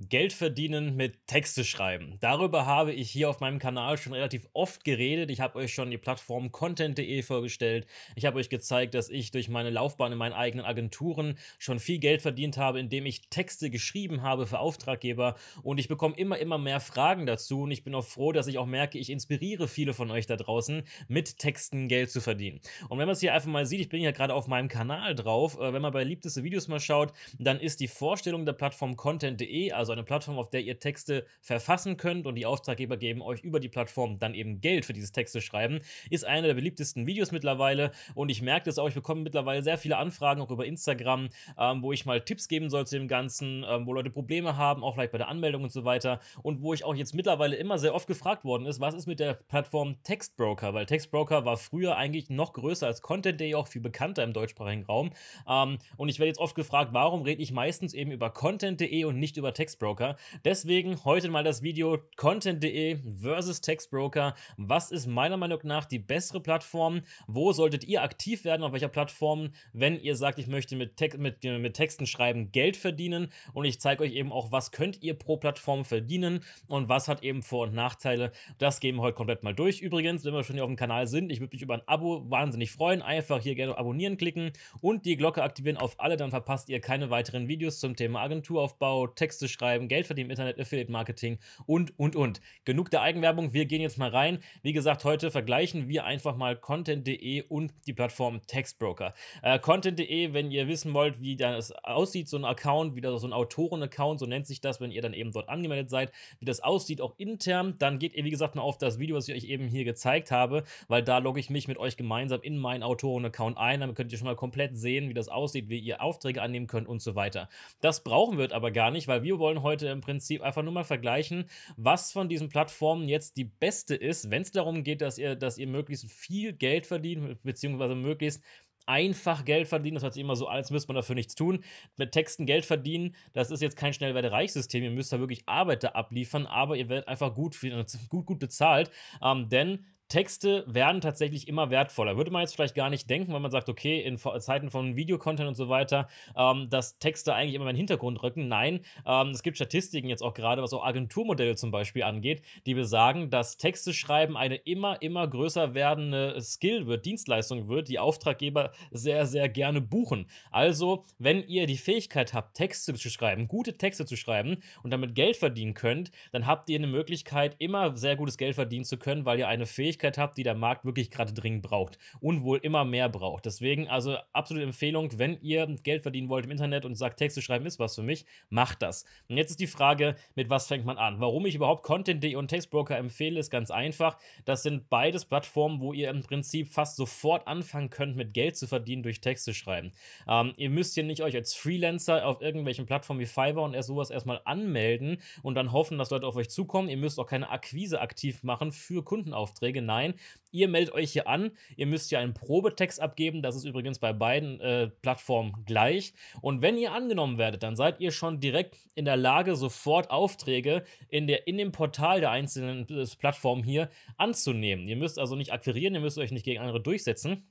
Geld verdienen mit Texte schreiben. Darüber habe ich hier auf meinem Kanal schon relativ oft geredet. Ich habe euch schon die Plattform content.de vorgestellt. Ich habe euch gezeigt, dass ich durch meine Laufbahn in meinen eigenen Agenturen schon viel Geld verdient habe, indem ich Texte geschrieben habe für Auftraggeber. Und ich bekomme immer, immer mehr Fragen dazu. Und ich bin auch froh, dass ich auch merke, ich inspiriere viele von euch da draußen, mit Texten Geld zu verdienen. Und wenn man es hier einfach mal sieht, ich bin ja gerade auf meinem Kanal drauf. Äh, wenn man bei liebteste Videos mal schaut, dann ist die Vorstellung der Plattform content.de, also also eine Plattform, auf der ihr Texte verfassen könnt und die Auftraggeber geben euch über die Plattform dann eben Geld für dieses Texte schreiben, ist einer der beliebtesten Videos mittlerweile und ich merke das auch, ich bekomme mittlerweile sehr viele Anfragen auch über Instagram, ähm, wo ich mal Tipps geben soll zu dem Ganzen, ähm, wo Leute Probleme haben, auch vielleicht bei der Anmeldung und so weiter und wo ich auch jetzt mittlerweile immer sehr oft gefragt worden ist, was ist mit der Plattform Textbroker, weil Textbroker war früher eigentlich noch größer als Content Day, auch viel bekannter im deutschsprachigen Raum ähm, und ich werde jetzt oft gefragt, warum rede ich meistens eben über Content.de und nicht über Textbroker Textbroker. Deswegen heute mal das Video Content.de versus Textbroker. Was ist meiner Meinung nach die bessere Plattform? Wo solltet ihr aktiv werden? Auf welcher Plattform, wenn ihr sagt, ich möchte mit, Text, mit, mit Texten schreiben Geld verdienen? Und ich zeige euch eben auch, was könnt ihr pro Plattform verdienen und was hat eben Vor- und Nachteile. Das gehen wir heute komplett mal durch. Übrigens, wenn wir schon hier auf dem Kanal sind, ich würde mich über ein Abo wahnsinnig freuen. Einfach hier gerne abonnieren klicken und die Glocke aktivieren auf alle, dann verpasst ihr keine weiteren Videos zum Thema Agenturaufbau, Texte schreiben schreiben, Geld verdienen im Internet, Affiliate Marketing und, und, und. Genug der Eigenwerbung, wir gehen jetzt mal rein. Wie gesagt, heute vergleichen wir einfach mal Content.de und die Plattform Textbroker. Äh, Content.de, wenn ihr wissen wollt, wie das aussieht, so ein Account, wie das so ein Autoren-Account, so nennt sich das, wenn ihr dann eben dort angemeldet seid, wie das aussieht, auch intern, dann geht ihr, wie gesagt, mal auf das Video, was ich euch eben hier gezeigt habe, weil da logge ich mich mit euch gemeinsam in meinen Autoren-Account ein. Dann könnt ihr schon mal komplett sehen, wie das aussieht, wie ihr Aufträge annehmen könnt und so weiter. Das brauchen wir aber gar nicht, weil wir wollen Diskussion heute im Prinzip einfach nur mal vergleichen, was von diesen Plattformen jetzt die beste ist, wenn es darum geht, dass ihr, dass ihr möglichst viel Geld verdient, beziehungsweise möglichst einfach Geld verdienen. Das hört sich immer so an, als müsste man dafür nichts tun. Mit Texten Geld verdienen, das ist jetzt kein schnell werde reich System. Ihr müsst da wirklich Arbeiter abliefern, aber ihr werdet einfach gut, gut, gut bezahlt. Ähm, denn Texte werden tatsächlich immer wertvoller. Würde man jetzt vielleicht gar nicht denken, wenn man sagt, okay, in Zeiten von Videocontent und so weiter, ähm, dass Texte eigentlich immer in den Hintergrund rücken. Nein, ähm, es gibt Statistiken jetzt auch gerade, was auch Agenturmodelle zum Beispiel angeht, die besagen, dass Texte schreiben eine immer, immer größer werdende Skill wird, Dienstleistung wird, die Auftraggeber sehr, sehr gerne buchen. Also, wenn ihr die Fähigkeit habt, Texte zu schreiben, gute Texte zu schreiben und damit Geld verdienen könnt, dann habt ihr eine Möglichkeit, immer sehr gutes Geld verdienen zu können, weil ihr eine Fähigkeit Fähigkeit habt, die der Markt wirklich gerade dringend braucht und wohl immer mehr braucht. Deswegen also absolute Empfehlung, wenn ihr Geld verdienen wollt im Internet und sagt, Texte schreiben ist was für mich, macht das. Und jetzt ist die Frage, mit was fängt man an? Warum ich überhaupt Content.de und Textbroker empfehle, ist ganz einfach. Das sind beides Plattformen, wo ihr im Prinzip fast sofort anfangen könnt, mit Geld zu verdienen durch Texte schreiben. Ähm, ihr müsst hier nicht euch als Freelancer auf irgendwelchen Plattformen wie Fiverr und sowas erstmal anmelden und dann hoffen, dass Leute auf euch zukommen. Ihr müsst auch keine Akquise aktiv machen für Kundenaufträge nein, ihr meldet euch hier an, ihr müsst hier einen Probetext abgeben, das ist übrigens bei beiden äh, Plattformen gleich. Und wenn ihr angenommen werdet, dann seid ihr schon direkt in der Lage, sofort Aufträge in, der, in dem Portal der einzelnen äh, Plattformen hier anzunehmen. Ihr müsst also nicht akquirieren, ihr müsst euch nicht gegen andere durchsetzen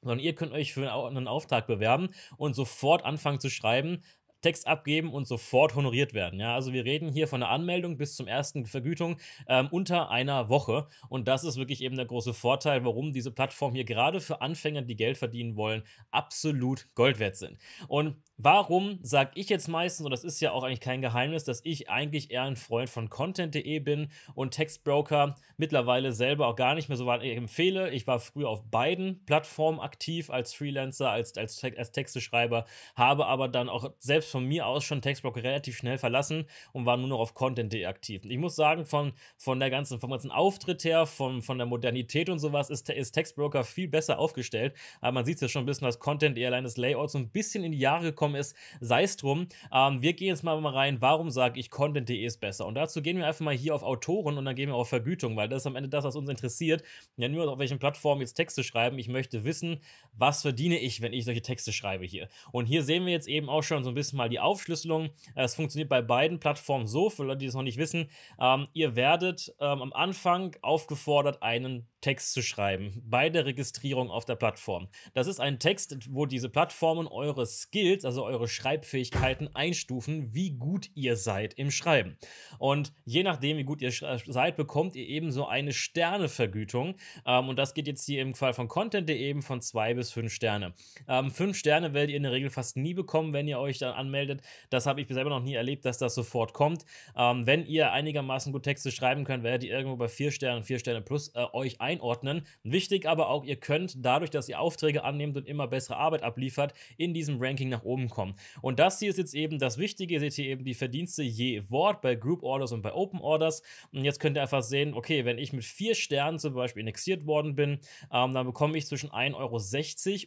sondern ihr könnt euch für einen Auftrag bewerben und sofort anfangen zu schreiben, Text abgeben und sofort honoriert werden. Ja? Also wir reden hier von der Anmeldung bis zum ersten Vergütung ähm, unter einer Woche. Und das ist wirklich eben der große Vorteil, warum diese Plattformen hier gerade für Anfänger, die Geld verdienen wollen, absolut Gold wert sind. Und warum sage ich jetzt meistens, und das ist ja auch eigentlich kein Geheimnis, dass ich eigentlich eher ein Freund von Content.de bin und Textbroker mittlerweile selber auch gar nicht mehr so weit empfehle. Ich war früher auf beiden Plattformen aktiv als Freelancer, als, als, als Texteschreiber, habe aber dann auch selbst selbst von mir aus schon Textblock relativ schnell verlassen und war nur noch auf Content.de aktiv. Ich muss sagen, von, von der ganzen, vom ganzen Auftritt her, von, von der Modernität und sowas, ist, ist Textbroker viel besser aufgestellt. Aber man sieht es ja schon ein bisschen, dass Content.de allein das Layout so ein bisschen in die Jahre gekommen ist. Sei es drum. Ähm, wir gehen jetzt mal rein, warum sage ich Content.de ist besser? Und dazu gehen wir einfach mal hier auf Autoren und dann gehen wir auf Vergütung, weil das ist am Ende das, was uns interessiert. Ja, nur auf welchen Plattformen jetzt Texte schreiben. Ich möchte wissen, was verdiene ich, wenn ich solche Texte schreibe hier. Und hier sehen wir jetzt eben auch schon so ein bisschen mal die Aufschlüsselung. Äh, es funktioniert bei beiden Plattformen so, für Leute, die es noch nicht wissen. Ähm, ihr werdet ähm, am Anfang aufgefordert, einen Text zu schreiben bei der Registrierung auf der Plattform. Das ist ein Text, wo diese Plattformen eure Skills, also eure Schreibfähigkeiten einstufen, wie gut ihr seid im Schreiben. Und je nachdem, wie gut ihr seid, bekommt ihr eben so eine Sternevergütung. Ähm, und das geht jetzt hier im Fall von Content.de eben von zwei bis fünf Sterne. Ähm, fünf Sterne werdet ihr in der Regel fast nie bekommen, wenn ihr euch dann an anmeldet. Das habe ich selber noch nie erlebt, dass das sofort kommt. Ähm, wenn ihr einigermaßen gut Texte schreiben könnt, werdet ihr irgendwo bei 4 Sternen, 4 Sterne plus äh, euch einordnen. Wichtig aber auch, ihr könnt dadurch, dass ihr Aufträge annehmt und immer bessere Arbeit abliefert, in diesem Ranking nach oben kommen. Und das hier ist jetzt eben das Wichtige. Ihr seht hier eben die Verdienste je Wort bei Group Orders und bei Open Orders. Und jetzt könnt ihr einfach sehen, okay, wenn ich mit 4 Sternen zum Beispiel indexiert worden bin, ähm, dann bekomme ich zwischen 1,60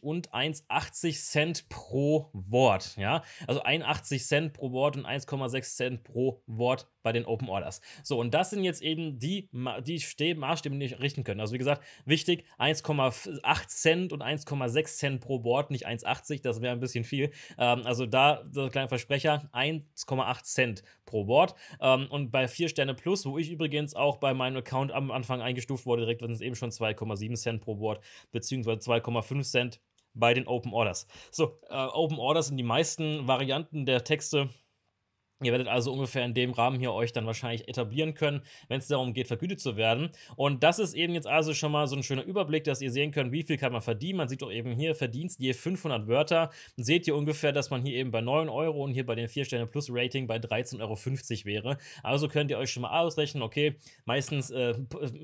Euro und 1,80 Cent pro Wort. Ja? Also 81 Cent pro Wort und 1,6 Cent pro Wort bei den Open Orders. So, und das sind jetzt eben die, die Stäbe, Maßstäbe, die ich richten können. Also wie gesagt, wichtig, 1,8 Cent und 1,6 Cent pro Wort, nicht 1,80, das wäre ein bisschen viel. Ähm, also da, so kleine Versprecher, 1,8 Cent pro Wort. Ähm, und bei 4 Sterne Plus, wo ich übrigens auch bei meinem Account am Anfang eingestuft wurde, direkt, sind es eben schon 2,7 Cent pro Wort, beziehungsweise 2,5 Cent pro bei den Open Orders. So, äh, Open Orders sind die meisten Varianten der Texte. Ihr werdet also ungefähr in dem Rahmen hier euch dann wahrscheinlich etablieren können, wenn es darum geht, vergütet zu werden. Und das ist eben jetzt also schon mal so ein schöner Überblick, dass ihr sehen könnt, wie viel kann man verdienen. Man sieht doch eben hier, Verdienst je 500 Wörter. seht ihr ungefähr, dass man hier eben bei 9 Euro und hier bei den 4 Sterne Plus Rating bei 13,50 Euro wäre. Also könnt ihr euch schon mal ausrechnen, okay, meistens äh,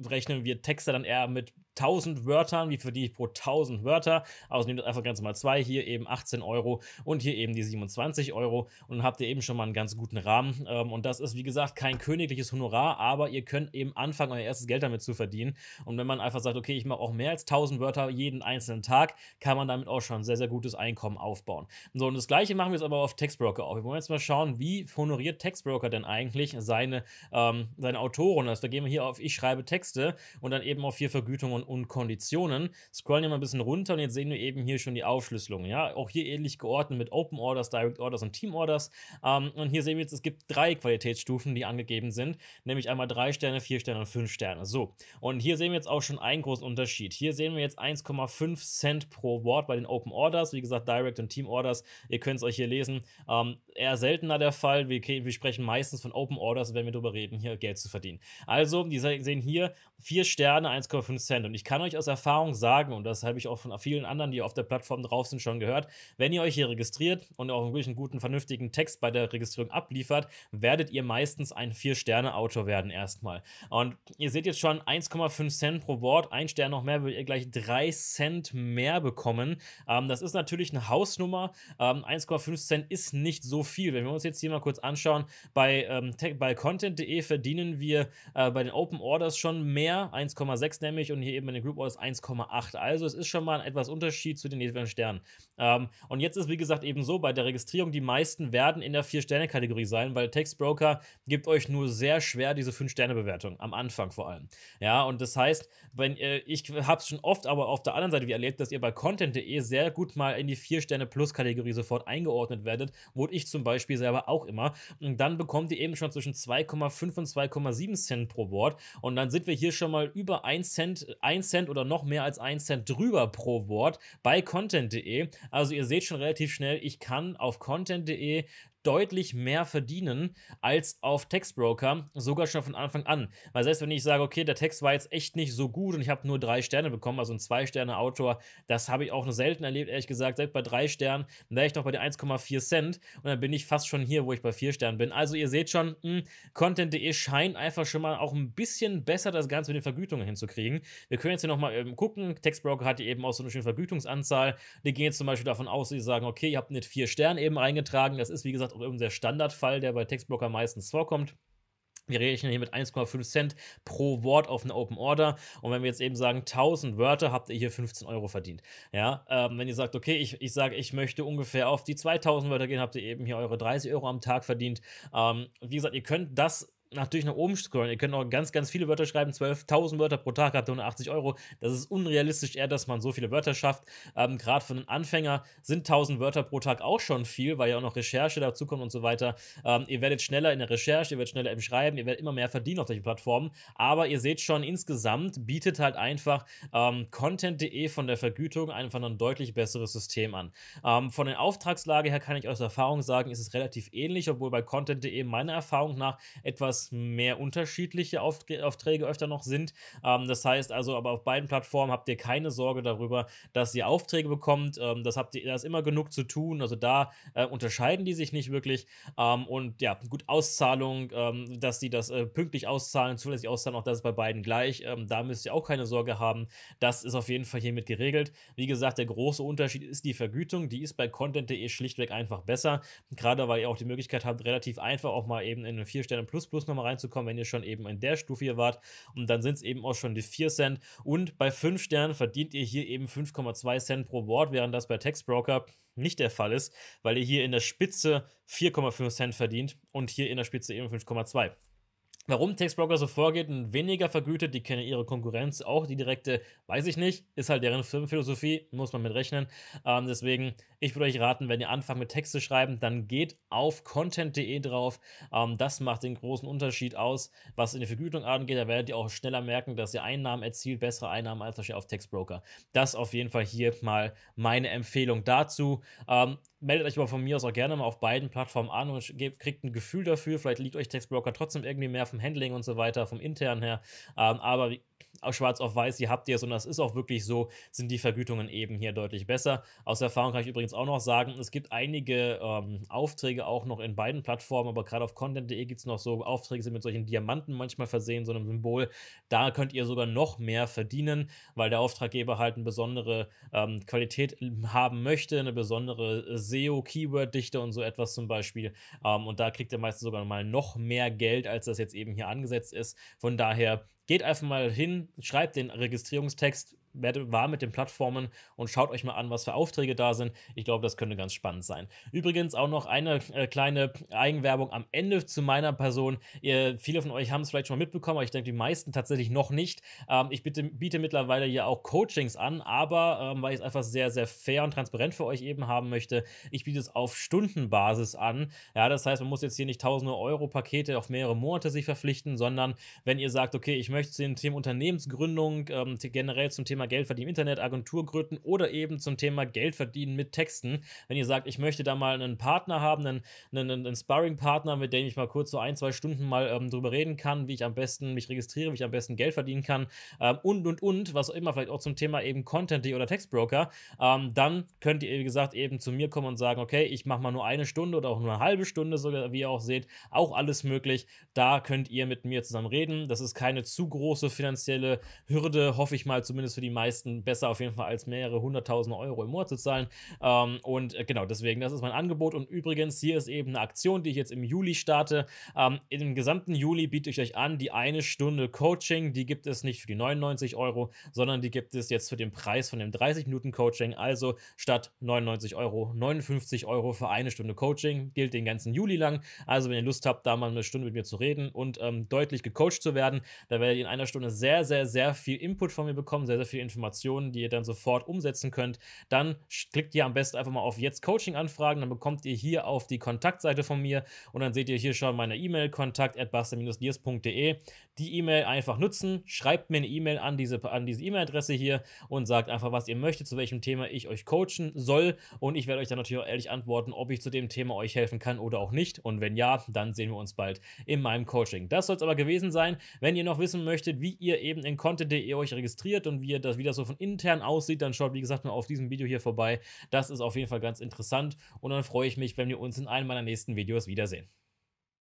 rechnen wir Texte dann eher mit 1000 Wörtern, wie verdiene ich pro 1000 Wörter? Also nehmt einfach ganz normal zwei, hier eben 18 Euro und hier eben die 27 Euro und dann habt ihr eben schon mal einen ganz guten Rahmen. Ähm, und das ist, wie gesagt, kein königliches Honorar, aber ihr könnt eben anfangen, euer erstes Geld damit zu verdienen. Und wenn man einfach sagt, okay, ich mache auch mehr als 1000 Wörter jeden einzelnen Tag, kann man damit auch schon ein sehr, sehr gutes Einkommen aufbauen. So, und das Gleiche machen wir jetzt aber auf Textbroker auch. Wir wollen jetzt mal schauen, wie honoriert Textbroker denn eigentlich seine, ähm, seine Autoren? Also da gehen wir hier auf Ich schreibe Texte und dann eben auf hier Vergütung und und Konditionen. Scrollen wir mal ein bisschen runter und jetzt sehen wir eben hier schon die Aufschlüsselung. Ja? Auch hier ähnlich geordnet mit Open Orders, Direct Orders und Team Orders. Ähm, und hier sehen wir jetzt, es gibt drei Qualitätsstufen, die angegeben sind, nämlich einmal drei Sterne, vier Sterne und fünf Sterne. So, und hier sehen wir jetzt auch schon einen großen Unterschied. Hier sehen wir jetzt 1,5 Cent pro Wort bei den Open Orders. Wie gesagt, Direct und Team Orders, ihr könnt es euch hier lesen. Ähm, eher seltener der Fall. Wir, wir sprechen meistens von Open Orders, wenn wir darüber reden, hier Geld zu verdienen. Also, die sehen hier vier Sterne, 1,5 Cent. Und ich kann euch aus Erfahrung sagen, und das habe ich auch von vielen anderen, die auf der Plattform drauf sind, schon gehört, wenn ihr euch hier registriert und auch wirklich einen guten, vernünftigen Text bei der Registrierung abliefert, werdet ihr meistens ein Vier-Sterne-Autor werden erstmal. Und ihr seht jetzt schon 1,5 Cent pro Wort, ein Stern noch mehr, würdet ihr gleich 3 Cent mehr bekommen. Ähm, das ist natürlich eine Hausnummer. Ähm, 1,5 Cent ist nicht so viel. Wenn wir uns jetzt hier mal kurz anschauen, bei, ähm, bei content.de verdienen wir äh, bei den Open Orders schon mehr, 1,6 nämlich, und hier eben meine Group Orders 1,8. Also es ist schon mal ein etwas Unterschied zu den niedrigeren Sternen. Ähm, und jetzt ist, wie gesagt, eben so, bei der Registrierung, die meisten werden in der 4-Sterne-Kategorie sein, weil Textbroker gibt euch nur sehr schwer diese 5-Sterne-Bewertung, am Anfang vor allem. Ja, und das heißt, wenn äh, ich habe es schon oft, aber auf der anderen Seite wie erlebt, dass ihr bei Content.de sehr gut mal in die 4-Sterne-Plus-Kategorie sofort eingeordnet werdet, wurde ich zum Beispiel selber auch immer. Und dann bekommt ihr eben schon zwischen 2,5 und 2,7 Cent pro Wort. Und dann sind wir hier schon mal über 1 Cent, 1 1 Cent oder noch mehr als 1 Cent drüber pro Wort bei content.de. Also ihr seht schon relativ schnell, ich kann auf content.de deutlich mehr verdienen als auf Textbroker, sogar schon von Anfang an. Weil selbst wenn ich sage, okay, der Text war jetzt echt nicht so gut und ich habe nur drei Sterne bekommen, also ein Zwei-Sterne-Autor, das habe ich auch nur selten erlebt, ehrlich gesagt. Selbst bei drei Sternen wäre ich doch bei den 1,4 Cent und dann bin ich fast schon hier, wo ich bei vier Sternen bin. Also ihr seht schon, hm, Content.de scheint einfach schon mal auch ein bisschen besser das Ganze mit den Vergütungen hinzukriegen. Wir können jetzt hier nochmal eben ähm, gucken. Textbroker hat eben auch so eine schöne Vergütungsanzahl. Die gehen jetzt zum Beispiel davon aus, sie sagen, okay, ihr habt nicht vier Sterne eben reingetragen. Das ist, wie gesagt, der Standardfall, der bei Textblocker meistens vorkommt. Wir rechnen hier mit 1,5 Cent pro Wort auf eine Open Order. Und wenn wir jetzt eben sagen, 1000 Wörter, habt ihr hier 15 Euro verdient. Ja, ähm, wenn ihr sagt, okay, ich, ich sage, ich möchte ungefähr auf die 2000 Wörter gehen, habt ihr eben hier eure 30 Euro am Tag verdient. Ähm, wie gesagt, ihr könnt das natürlich nach oben scrollen. Ihr könnt auch ganz, ganz viele Wörter schreiben. 12.000 Wörter pro Tag, habt ihr 180 Euro. Das ist unrealistisch eher, dass man so viele Wörter schafft. Ähm, Gerade für einen Anfänger sind 1.000 Wörter pro Tag auch schon viel, weil ja auch noch Recherche dazu kommt und so weiter. Ähm, ihr werdet schneller in der Recherche, ihr werdet schneller im Schreiben, ihr werdet immer mehr verdienen auf solchen Plattformen. Aber ihr seht schon, insgesamt bietet halt einfach ähm, Content.de von der Vergütung einfach ein deutlich besseres System an. Ähm, von der Auftragslage her kann ich aus Erfahrung sagen, ist es relativ ähnlich, obwohl bei Content.de meiner Erfahrung nach etwas etwas mehr unterschiedliche Aufträge öfter noch sind. Ähm, das heißt also, aber auf beiden Plattformen habt ihr keine Sorge darüber, dass ihr Aufträge bekommt. Ähm, das habt ihr, da ist immer genug zu tun. Also da äh, unterscheiden die sich nicht wirklich. Ähm, und ja, gut, Auszahlung, ähm, dass die das äh, pünktlich auszahlen, zulässig auszahlen, auch das ist bei beiden gleich. Ähm, da müsst ihr auch keine Sorge haben. Das ist auf jeden Fall hiermit geregelt. Wie gesagt, der große Unterschied ist die Vergütung. Die ist bei content.de schlichtweg einfach besser. Gerade weil ihr auch die Möglichkeit habt, relativ einfach auch mal eben in eine 4 Sterne plus plus Plus nochmal reinzukommen, wenn ihr schon eben in der Stufe hier wart. Und dann sind es eben auch schon die 4 Cent. Und bei 5 Sternen verdient ihr hier eben 5,2 Cent pro Wort, während das bei Textbroker nicht der Fall ist, weil ihr hier in der Spitze 4,5 Cent verdient und hier in der Spitze eben 5,2. Warum Textbroker so vorgeht und weniger vergütet, die kennen ihre Konkurrenz auch, die direkte, weiß ich nicht, ist halt deren Firmenphilosophie, muss man mit rechnen. Ähm, deswegen, ich würde euch raten, wenn ihr anfangt mit Text zu schreiben, dann geht auf content.de drauf. Ähm, das macht den großen Unterschied aus, was in die Vergütung angeht. Da werdet ihr auch schneller merken, dass ihr Einnahmen erzielt, bessere Einnahmen als auf Textbroker. Das auf jeden Fall hier mal meine Empfehlung dazu. Ähm, meldet euch aber von mir aus auch gerne mal auf beiden Plattformen an und gebt, kriegt ein Gefühl dafür. Vielleicht liegt euch Textbroker trotzdem irgendwie mehr vom Handling und so weiter, vom intern her. Ähm, aber schwarz auf weiß, ihr habt ihr es und das ist auch wirklich so, sind die Vergütungen eben hier deutlich besser. Aus Erfahrung kann ich übrigens auch noch sagen, es gibt einige ähm, Aufträge auch noch in beiden Plattformen, aber gerade auf content.de gibt es noch so Aufträge, sind mit solchen Diamanten manchmal versehen, so einem Symbol. Da könnt ihr sogar noch mehr verdienen, weil der Auftraggeber halt eine besondere ähm, Qualität haben möchte, eine besondere SEO-Keyword-Dichte und so etwas zum Beispiel. Ähm, und da kriegt ihr meistens sogar mal noch mehr Geld, als das jetzt eben hier angesetzt ist. Von daher Geht einfach mal hin, schreibt den Registrierungstext werdet warm mit den Plattformen und schaut euch mal an, was für Aufträge da sind. Ich glaube, das könnte ganz spannend sein. Übrigens auch noch eine äh, kleine Eigenwerbung am Ende zu meiner Person. Ihr, viele von euch haben es vielleicht schon mal mitbekommen, aber ich denke, die meisten tatsächlich noch nicht. Ähm, ich bitte, biete mittlerweile ja auch Coachings an, aber ähm, weil ich es einfach sehr, sehr fair und transparent für euch eben haben möchte, ich biete es auf Stundenbasis an. Ja, das heißt, man muss jetzt hier nicht tausende Euro Pakete auf mehrere Monate sich verpflichten, sondern wenn ihr sagt, okay, ich möchte zum Thema Unternehmensgründung, ähm, generell zum Thema Geld verdienen im Internet, Agenturgründen oder eben zum Thema Geld verdienen mit Texten. Wenn ihr sagt, ich möchte da mal einen Partner haben, einen, einen, einen Sparring-Partner, mit dem ich mal kurz so ein, zwei Stunden mal ähm, drüber reden kann, wie ich am besten mich registriere, wie ich am besten Geld verdienen kann ähm, und, und, und, was auch immer, vielleicht auch zum Thema eben Content oder Textbroker, ähm, dann könnt ihr, wie gesagt, eben zu mir kommen und sagen, okay, ich mache mal nur eine Stunde oder auch nur eine halbe Stunde, sogar, wie ihr auch seht, auch alles möglich. Da könnt ihr mit mir zusammen reden. Das ist keine zu große finanzielle Hürde, hoffe ich mal, zumindest für die meisten besser auf jeden Fall als mehrere hunderttausend Euro im Monat zu zahlen. Ähm, und äh, genau, deswegen, das ist mein Angebot. Und übrigens, hier ist eben eine Aktion, die ich jetzt im Juli starte. Ähm, Im gesamten Juli biete ich euch an, die eine Stunde Coaching, die gibt es nicht für die 99 Euro, sondern die gibt es jetzt für den Preis von dem 30-Minuten-Coaching. Also statt 99 Euro, 59 Euro für eine Stunde Coaching. Gilt den ganzen Juli lang. Also, wenn ihr Lust habt, da mal eine Stunde mit mir zu reden und ähm, deutlich gecoacht zu werden, da werdet ihr in einer Stunde sehr, sehr, sehr viel Input von mir bekommen, sehr, sehr viel viele Informationen, die ihr dann sofort umsetzen könnt, dann klickt ihr am besten einfach mal auf Jetzt Coaching anfragen, dann bekommt ihr hier auf die Kontaktseite von mir und dann seht ihr hier schon meine E-Mail, kontakt.buster-diers.de. Die E-Mail einfach nutzen, schreibt mir eine E-Mail an diese an diese E-Mail-Adresse hier und sagt einfach, was ihr möchtet, zu welchem Thema ich euch coachen soll und ich werde euch dann natürlich auch ehrlich antworten, ob ich zu dem Thema euch helfen kann oder auch nicht und wenn ja, dann sehen wir uns bald in meinem Coaching. Das soll es aber gewesen sein. Wenn ihr noch wissen möchtet, wie ihr eben in content.de euch registriert und wie ihr das, wie das so von intern aussieht, dann schaut, wie gesagt, mal auf diesem Video hier vorbei. Das ist auf jeden Fall ganz interessant und dann freue ich mich, wenn wir uns in einem meiner nächsten Videos wiedersehen.